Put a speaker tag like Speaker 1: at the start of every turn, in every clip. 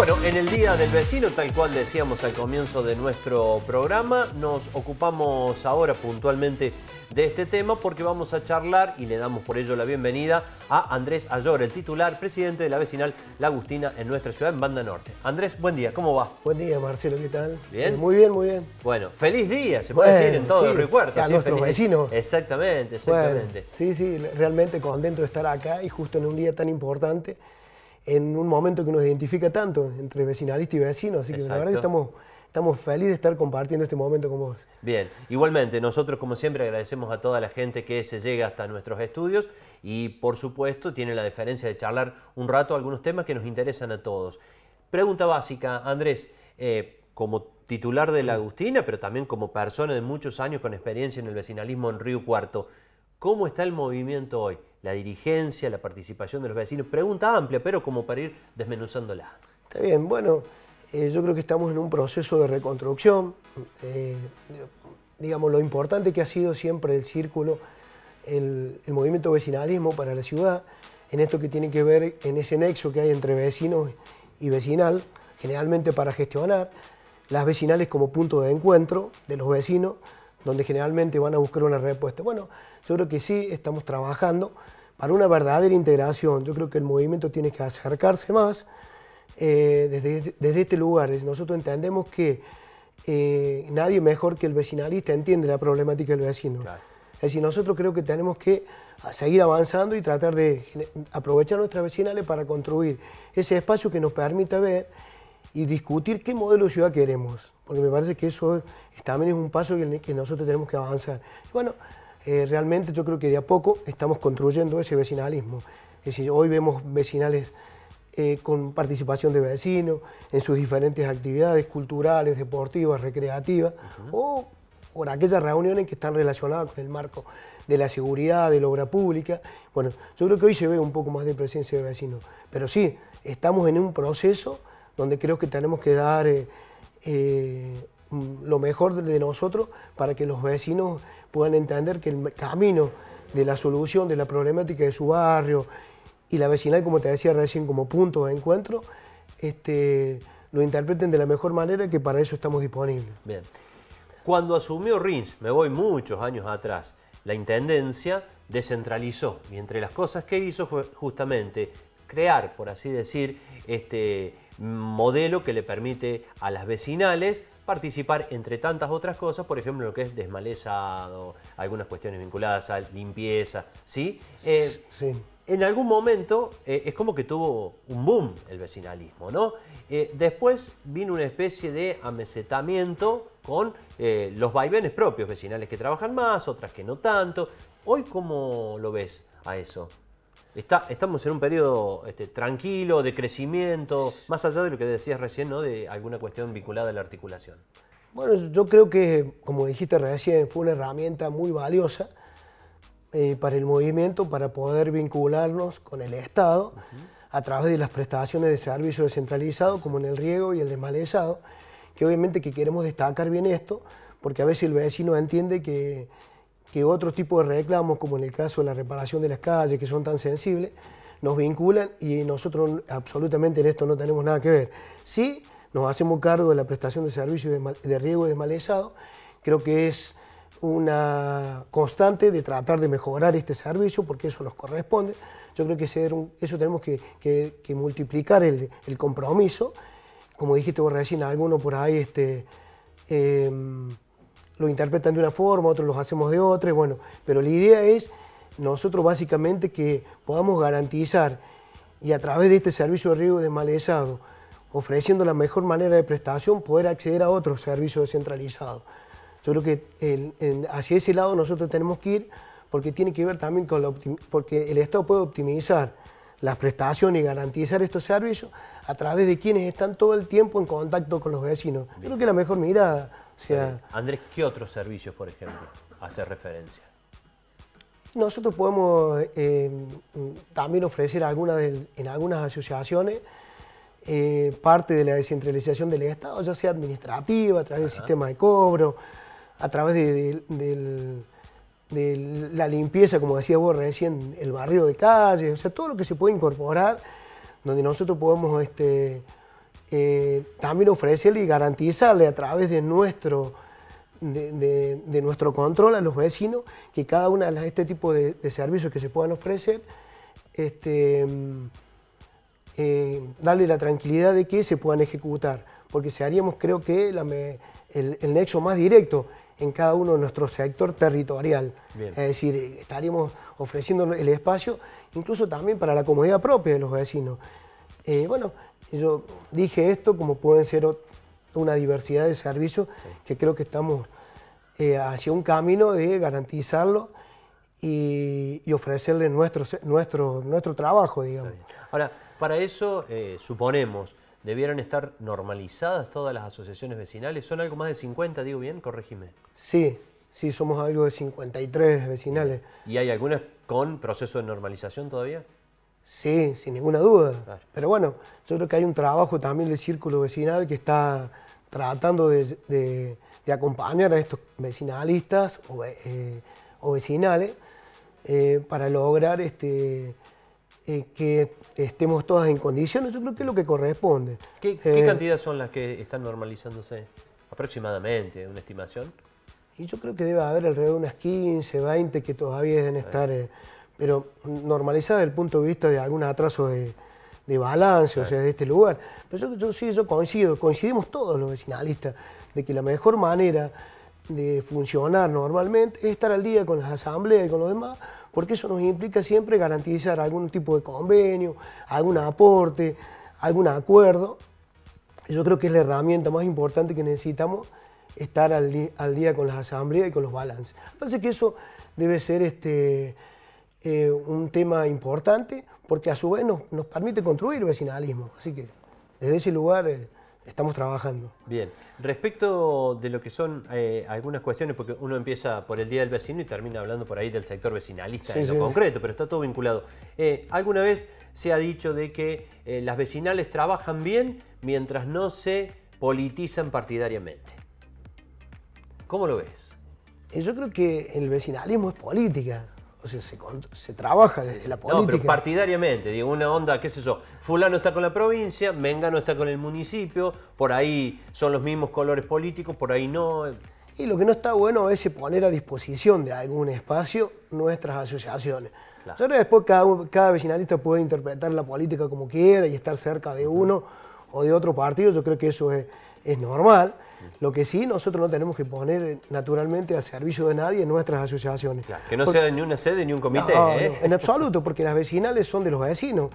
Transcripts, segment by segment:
Speaker 1: Bueno, en el Día del Vecino, tal cual decíamos al comienzo de nuestro programa, nos ocupamos ahora puntualmente de este tema porque vamos a charlar y le damos por ello la bienvenida a Andrés Ayor, el titular, presidente de la vecinal La Agustina en nuestra ciudad, en Banda Norte. Andrés, buen día, ¿cómo va?
Speaker 2: Buen día, Marcelo, ¿qué tal? ¿Bien? Muy bien, muy bien.
Speaker 1: Bueno, feliz día, se puede decir en todo sí, el A nuestros vecinos. Exactamente, exactamente.
Speaker 2: sí, sí, realmente contento de estar acá y justo en un día tan importante en un momento que nos identifica tanto entre vecinalista y vecino, así que la verdad que estamos, felices de estar compartiendo este momento con vos.
Speaker 1: Bien, igualmente, nosotros como siempre agradecemos a toda la gente que se llega hasta nuestros estudios y por supuesto tiene la deferencia de charlar un rato algunos temas que nos interesan a todos. Pregunta básica, Andrés, eh, como titular de la Agustina, pero también como persona de muchos años con experiencia en el vecinalismo en Río Cuarto, ¿cómo está el movimiento hoy? la dirigencia, la participación de los vecinos? Pregunta amplia, pero como para ir desmenuzándola.
Speaker 2: Está bien, bueno, eh, yo creo que estamos en un proceso de reconstrucción. Eh, digamos, lo importante que ha sido siempre el círculo, el, el, movimiento vecinalismo para la ciudad, en esto que tiene que ver, en ese nexo que hay entre vecinos y vecinal, generalmente para gestionar, las vecinales como punto de encuentro de los vecinos, donde generalmente van a buscar una respuesta. Bueno, yo creo que sí estamos trabajando para una verdadera integración. Yo creo que el movimiento tiene que acercarse más eh, desde, este lugar. Nosotros entendemos que eh, nadie mejor que el vecinalista entiende la problemática del vecino. Es decir, nosotros creo que tenemos que seguir avanzando y tratar de aprovechar nuestras vecinales para construir ese espacio que nos permita ver y discutir qué modelo de ciudad queremos, porque me parece que eso también es un paso que nosotros tenemos que avanzar. bueno, eh, realmente yo creo que de a poco estamos construyendo ese vecinalismo. Es decir, hoy vemos vecinales eh, con participación de vecinos en sus diferentes actividades culturales, deportivas, recreativas, o por aquellas reuniones que están relacionadas con el marco de la seguridad, de la obra pública. Bueno, yo creo que hoy se ve un poco más de presencia de vecinos, pero sí, estamos en un proceso donde creo que tenemos que dar eh, eh, mm, lo mejor de nosotros para que los vecinos puedan entender que el camino de la solución de la problemática de su barrio y la vecindad, como te decía recién, como punto de encuentro, este, lo interpreten de la mejor manera que para eso estamos disponibles.
Speaker 1: Bien. Cuando asumió Rins, me voy muchos años atrás, la Intendencia descentralizó y entre las cosas que hizo fue justamente crear, por así decir, este, modelo que le permite a las vecinales participar entre tantas otras cosas, por ejemplo, lo que es desmalezado, algunas cuestiones vinculadas a limpieza, ¿sí? Eh, en algún momento eh, es como que tuvo un boom el vecinalismo, ¿no? Eh, después vino una especie de amesetamiento con los vaivenes propios, vecinales que trabajan más, otras que no tanto. Hoy, ¿cómo lo ves a eso? estamos en un periodo este, tranquilo, de crecimiento, más allá de lo que decías recién, ¿no? de alguna cuestión vinculada a la articulación.
Speaker 2: Bueno, yo creo que, como dijiste recién, fue una herramienta muy valiosa eh, para el movimiento, para poder vincularnos con el Estado a través de las prestaciones de servicio descentralizado, como en el riego y el desmalezado, que obviamente que queremos destacar bien esto, porque a veces el vecino entiende que que otros tipo de reclamos, como en el caso de la reparación de las calles, que son tan sensibles, nos vinculan y nosotros absolutamente en esto no tenemos nada que ver. Sí, nos hacemos cargo de la prestación de servicios de, riego y desmalezado. Creo que es una constante de tratar de mejorar este servicio porque eso nos corresponde. Yo creo que eso tenemos que, multiplicar el, compromiso. Como dijiste vos recién, alguno por ahí este, em, lo interpretan de una forma, otros los hacemos de otra, bueno, pero la idea es nosotros básicamente que podamos garantizar y a través de este servicio de riego desmalezado, ofreciendo la mejor manera de prestación, poder acceder a otros servicios descentralizados. Yo creo que hacia ese lado nosotros tenemos que ir porque tiene que ver también con la porque el Estado puede optimizar las prestaciones y garantizar estos servicios a través de quienes están todo el tiempo en contacto con los vecinos. Creo que es la mejor mirada. Ah.
Speaker 1: Andrés, ¿qué otros servicios, por ejemplo, hace referencia?
Speaker 2: Nosotros podemos eh, también ofrecer en algunas asociaciones eh, parte de la descentralización del Estado, ya sea administrativa, a través del sistema de cobro, a través de, la limpieza, como decía vos recién, el barrio de calle, o sea, todo lo que se puede incorporar, donde nosotros podemos este, eh, también ofrecerle y garantizarle a través de nuestro, de, nuestro control a los vecinos que cada uno de este tipo de, servicios que se puedan ofrecer, este, eh, darle la tranquilidad de que se puedan ejecutar, porque se haríamos creo que el, nexo más directo en cada uno de nuestro sector territorial. Es decir, estaríamos ofreciendo el espacio incluso también para la comodidad propia de los vecinos. Eh, bueno, yo dije esto como pueden ser una diversidad de servicios que creo que estamos eh, hacia un camino de garantizarlo y, ofrecerle nuestro, nuestro, nuestro trabajo, digamos.
Speaker 1: Ahora, para eso eh, suponemos, debieron estar normalizadas todas las asociaciones vecinales. ¿Son algo más de 50, digo bien? Corregime.
Speaker 2: Sí, sí, somos algo de 53 vecinales.
Speaker 1: ¿Y hay algunas con proceso de normalización todavía?
Speaker 2: Sí, sin ninguna duda. Pero bueno, yo creo que hay un trabajo también del círculo vecinal que está tratando de, acompañar a estos vecinalistas o, eh, vecinales eh, para lograr este, eh, que estemos todas en condiciones. Yo creo que es lo que corresponde. ¿Qué,
Speaker 1: cantidad son las que están normalizándose aproximadamente? ¿Una estimación?
Speaker 2: Y yo creo que debe haber alrededor de unas 15, 20 que todavía deben estar pero normalizada desde el punto de vista de algún atraso de, balance, o sea, de este lugar. Pero yo, sí, yo coincido, coincidimos todos los vecinalistas, de que la mejor manera de funcionar normalmente es estar al día con las asambleas y con los demás, porque eso nos implica siempre garantizar algún tipo de convenio, algún aporte, algún acuerdo. Yo creo que es la herramienta más importante que necesitamos estar al, día con las asambleas y con los balances. Parece que eso debe ser este, eh, un tema importante porque a su vez nos, permite construir vecinalismo. Así que desde ese lugar eh, estamos trabajando.
Speaker 1: Bien, respecto de lo que son eh, algunas cuestiones, porque uno empieza por el Día del Vecino y termina hablando por ahí del sector vecinalista en lo concreto, pero está todo vinculado. ¿Alguna vez se ha dicho de que las vecinales trabajan bien mientras no se politizan partidariamente? ¿Cómo lo
Speaker 2: ves? Yo creo que el vecinalismo es política o sea, se, trabaja desde la política.
Speaker 1: partidariamente, digo, una onda, qué sé yo, fulano está con la provincia, Mengano está con el municipio, por ahí son los mismos colores políticos, por ahí no.
Speaker 2: Y lo que no está bueno es poner a disposición de algún espacio nuestras asociaciones. después cada, vecinalista puede interpretar la política como quiera y estar cerca de uno o de otro partido, yo creo que eso es, es normal lo que sí, nosotros no tenemos que poner eh, naturalmente a servicio de nadie en nuestras asociaciones. que
Speaker 1: no sea ni una sede ni un comité. ¿eh? en
Speaker 2: absoluto, porque las vecinales son de los vecinos.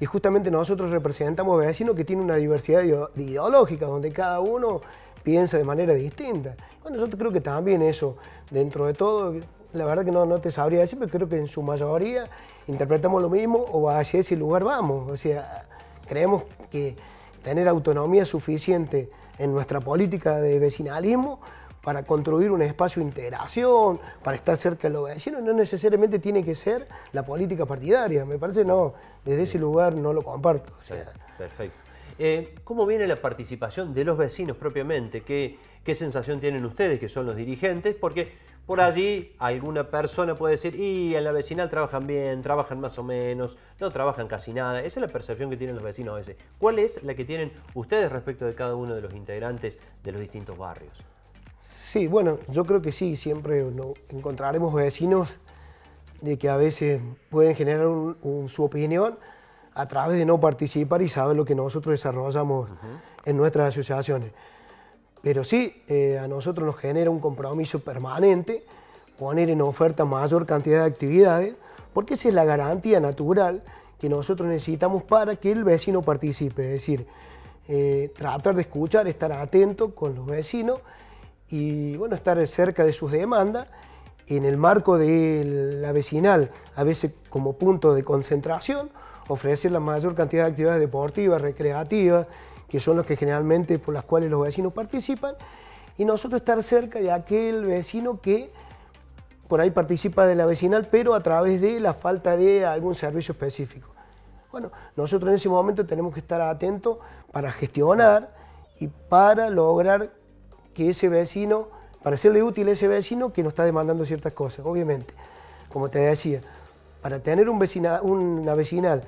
Speaker 2: Y justamente nosotros representamos vecinos que tienen una diversidad ideológica, donde cada uno piensa de manera distinta. Bueno, yo creo que también eso, dentro de todo, la verdad que no, no te sabría decir, pero creo que en su mayoría interpretamos lo mismo o hacia ese lugar vamos. O sea, creemos que tener autonomía suficiente en nuestra política de vecinalismo para construir un espacio de integración, para estar cerca de los vecinos, no necesariamente tiene que ser la política partidaria. Me parece no, desde ese lugar no lo comparto.
Speaker 1: Perfecto. Eh, ¿Cómo viene la participación de los vecinos propiamente? ¿Qué, ¿Qué sensación tienen ustedes que son los dirigentes? Porque por allí alguna persona puede decir, y en la vecinal trabajan bien, trabajan más o menos, no trabajan casi nada. Esa es la percepción que tienen los vecinos a veces. ¿Cuál es la que tienen ustedes respecto de cada uno de los integrantes de los distintos barrios?
Speaker 2: Sí, bueno, yo creo que sí, siempre encontraremos vecinos de que a veces pueden generar su opinión a través de no participar y saber lo que nosotros desarrollamos en nuestras asociaciones. Pero sí, eh, a nosotros nos genera un compromiso permanente poner en oferta mayor cantidad de actividades, porque esa es la garantía natural que nosotros necesitamos para que el vecino participe, es decir, eh, tratar de escuchar, estar atento con los vecinos y bueno, estar cerca de sus demandas en el marco de la vecinal, a veces como punto de concentración, ofrecer la mayor cantidad de actividades deportivas, recreativas, que son los que generalmente por las cuales los vecinos participan, y nosotros estar cerca de aquel vecino que por ahí participa de la vecinal, pero a través de la falta de algún servicio específico. Bueno, nosotros en ese momento tenemos que estar atentos para gestionar y para lograr que ese vecino, para serle útil a ese vecino que nos está demandando ciertas cosas, obviamente. Como te decía, para tener un una vecinal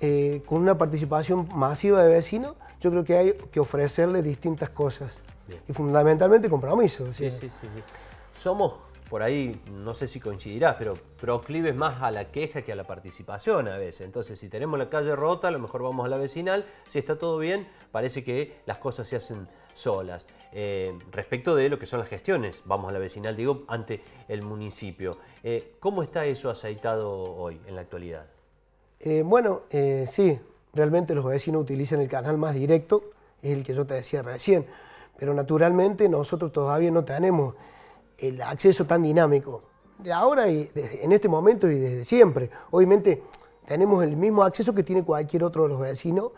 Speaker 2: eh, con una participación masiva de vecinos, yo creo que hay que ofrecerle distintas cosas. Y fundamentalmente compromiso. Sí, sí, sí,
Speaker 1: Somos, por ahí, no sé si coincidirás, pero proclives más a la queja que a la participación a veces. Entonces, si tenemos la calle rota, a lo mejor vamos a la vecinal. Si está todo bien, parece que las cosas se hacen solas. Eh, respecto de lo que son las gestiones, vamos a la vecinal, digo, ante el municipio. Eh, ¿Cómo está eso aceitado hoy, en la actualidad?
Speaker 2: Eh, bueno, sí, Realmente los vecinos utilizan el canal más directo, es el que yo te decía recién, pero naturalmente nosotros todavía no tenemos el acceso tan dinámico. De ahora, en este momento y desde siempre, obviamente tenemos el mismo acceso que tiene cualquier otro de los vecinos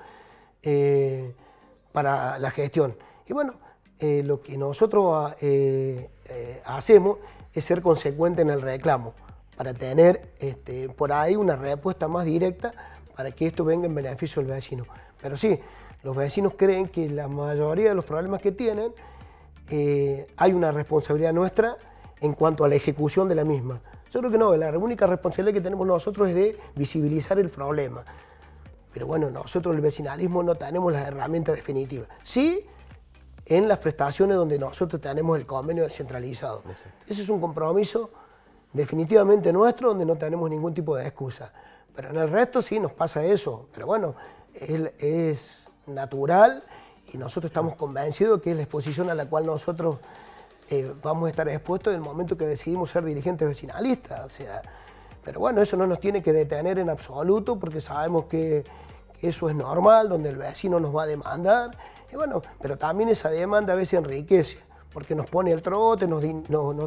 Speaker 2: eh, para la gestión. Y bueno, eh, lo que nosotros ah, eh, hacemos es ser consecuente en el reclamo, para tener este, por ahí una respuesta más directa para que esto venga en beneficio del vecino. Pero sí, los vecinos creen que la mayoría de los problemas que tienen eh, hay una responsabilidad nuestra en cuanto a la ejecución de la misma. Yo creo que no, la única responsabilidad que tenemos nosotros es de visibilizar el problema. Pero bueno, nosotros el vecinalismo no tenemos las herramientas definitivas. Sí, en las prestaciones donde nosotros tenemos el convenio descentralizado. Ese es un compromiso definitivamente nuestro donde no tenemos ningún tipo de excusa. Pero en el resto sí nos pasa eso. Pero bueno, él es natural y nosotros estamos convencidos que es la exposición a la cual nosotros eh, vamos a estar expuestos en el momento que decidimos ser dirigentes vecinalistas. O sea, pero bueno, eso no nos tiene que detener en absoluto porque sabemos que, eso es normal, donde el vecino nos va a demandar. Y bueno, pero también esa demanda a veces enriquece porque nos pone el trote, nos,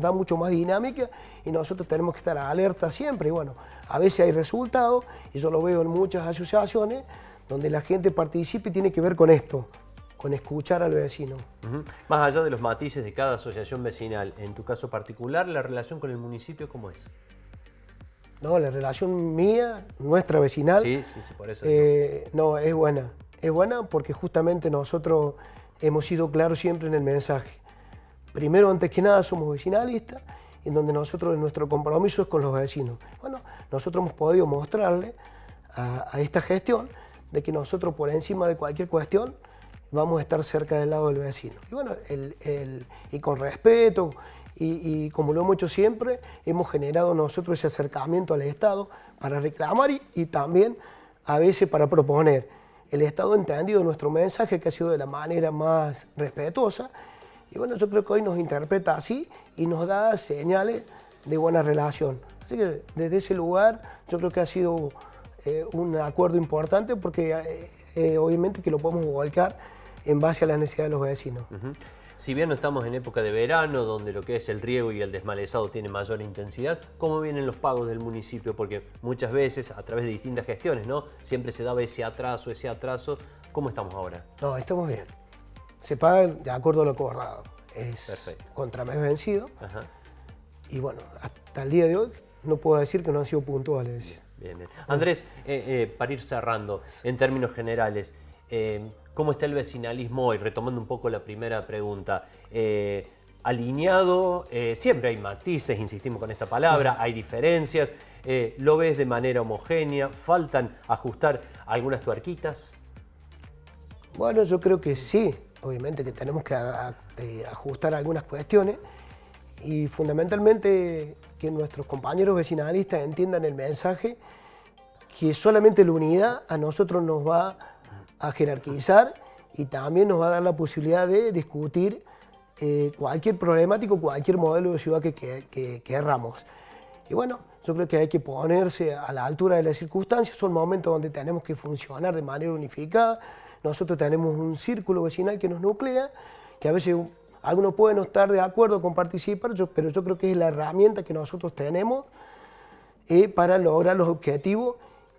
Speaker 2: da mucho más dinámica y nosotros tenemos que estar alerta siempre. Y bueno, a veces hay resultados, y yo lo veo en muchas asociaciones, donde la gente participe y tiene que ver con esto, con escuchar al vecino.
Speaker 1: Más allá de los matices de cada asociación vecinal, en tu caso particular, ¿la relación con el municipio cómo es?
Speaker 2: No, la relación mía, nuestra vecinal, no. Eh, no, es buena. Es buena porque justamente nosotros hemos sido claros siempre en el mensaje primero, antes que nada, somos vecinalistas, en donde nosotros, nuestro compromiso es con los vecinos. Bueno, nosotros hemos podido mostrarle a, esta gestión de que nosotros por encima de cualquier cuestión vamos a estar cerca del lado del vecino. Y bueno, y con respeto, y, como lo hemos hecho siempre, hemos generado nosotros ese acercamiento al Estado para reclamar y, y también a veces para proponer. El Estado ha entendido nuestro mensaje que ha sido de la manera más respetuosa y bueno, yo creo que hoy nos interpreta así y nos da señales de buena relación. Así que desde ese lugar yo creo que ha sido eh, un acuerdo importante porque eh, eh, obviamente que lo podemos volcar en base a las necesidad de los vecinos.
Speaker 1: Si bien no estamos en época de verano, donde lo que es el riego y el desmalezado tiene mayor intensidad, ¿cómo vienen los pagos del municipio? Porque muchas veces, a través de distintas gestiones, ¿no? Siempre se daba ese atraso, ese atraso. ¿Cómo estamos ahora?
Speaker 2: No, estamos bien se pagan de acuerdo a lo acordado. Es contra mes vencido. Y bueno, hasta el día de hoy no puedo decir que no han sido puntuales. bien,
Speaker 1: Andrés, eh, eh, para ir cerrando, en términos generales, eh, ¿cómo está el vecinalismo hoy? Retomando un poco la primera pregunta. alineado, siempre hay matices, insistimos con esta palabra, hay diferencias, lo ves de manera homogénea, faltan ajustar algunas tuerquitas.
Speaker 2: Bueno, yo creo que sí, obviamente que tenemos que eh, ajustar algunas cuestiones y fundamentalmente que nuestros compañeros vecinalistas entiendan el mensaje que solamente la unidad a nosotros nos va a jerarquizar y también nos va a dar la posibilidad de discutir eh, cualquier problemático, cualquier modelo de ciudad que, queramos querramos. y bueno, yo creo que hay que ponerse a la altura de las circunstancias, son momentos donde tenemos que funcionar de manera unificada, nosotros tenemos un círculo vecinal que nos nuclea, que a veces algunos pueden no estar de acuerdo con participar, pero yo creo que es la herramienta que nosotros tenemos eh, para lograr los objetivos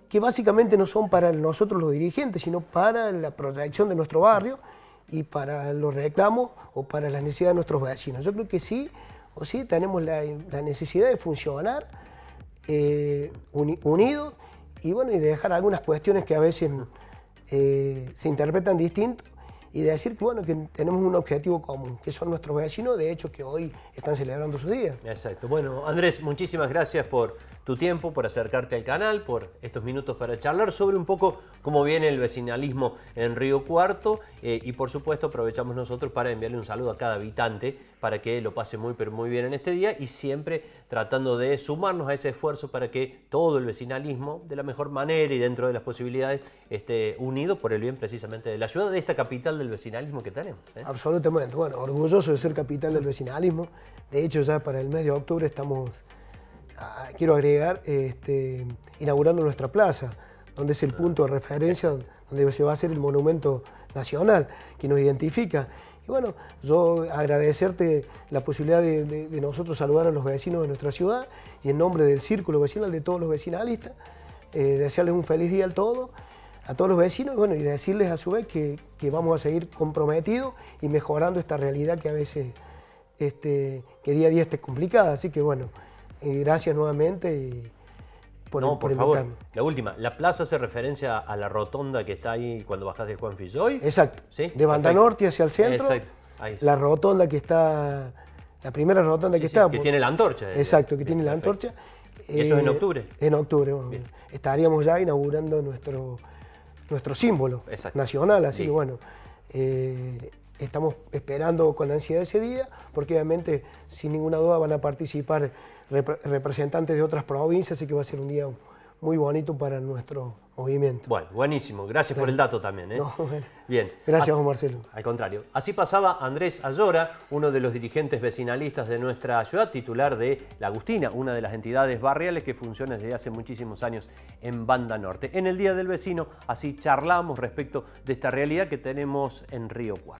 Speaker 2: que básicamente no son para nosotros los dirigentes, sino para la proyección de nuestro barrio y para los reclamos o para las necesidades de nuestros vecinos. Yo creo que sí o sí tenemos la, necesidad de funcionar eh, unidos y bueno, y dejar algunas cuestiones que a veces eh, se interpretan distintos y decir que, bueno, que tenemos un objetivo común, que son nuestros vecinos, de hecho, que hoy están celebrando su día.
Speaker 1: Exacto. Bueno, Andrés, muchísimas gracias por tu tiempo, por acercarte al canal, por estos minutos para charlar sobre un poco cómo viene el vecinalismo en Río Cuarto eh, y, por supuesto, aprovechamos nosotros para enviarle un saludo a cada habitante para que lo pase muy, pero muy bien en este día y siempre tratando de sumarnos a ese esfuerzo para que todo el vecinalismo, de la mejor manera y dentro de las posibilidades, esté unido por el bien precisamente de la ciudad, de esta capital del vecinalismo que tenemos. ¿eh?
Speaker 2: Absolutamente, bueno, orgulloso de ser capital del vecinalismo. De hecho, ya para el mes de octubre estamos, ah, quiero agregar, este, inaugurando nuestra plaza, donde es el punto de referencia donde se va a hacer el monumento nacional que nos identifica. Y bueno, yo agradecerte la posibilidad de, nosotros saludar a los vecinos de nuestra ciudad y en nombre del círculo vecinal, de todos los vecinalistas, eh, desearles un feliz día al todo a todos los vecinos bueno, y decirles a su vez que, vamos a seguir comprometidos y mejorando esta realidad que a veces, este, que día a día esté complicada. Así que bueno, eh, gracias nuevamente por, no, por, favor.
Speaker 1: La última, la plaza hace referencia a la rotonda que está ahí cuando bajaste de Juan Filloy. Exacto. De Banda Norte hacia el centro. Exacto. la
Speaker 2: rotonda que está, la primera rotonda que está. Que tiene la antorcha. Eh, exacto, que tiene la antorcha. Eso es en eh, octubre. En octubre, Estaríamos ya inaugurando nuestro nuestro símbolo nacional. Así que bueno, eh, estamos esperando con ansiedad ese día, porque obviamente sin ninguna duda van a participar representantes de otras provincias, así que va a ser un día muy bonito para nuestro movimiento.
Speaker 1: Bueno, buenísimo. Gracias por el dato también. ¿eh? Bien. Gracias, Juan Marcelo. Al contrario. Así pasaba Andrés Ayora, uno de los dirigentes vecinalistas de nuestra ciudad, titular de La Agustina, una de las entidades barriales que funciona desde hace muchísimos años en Banda Norte. En el Día del Vecino, así charlamos respecto de esta realidad que tenemos en Río Cuarto.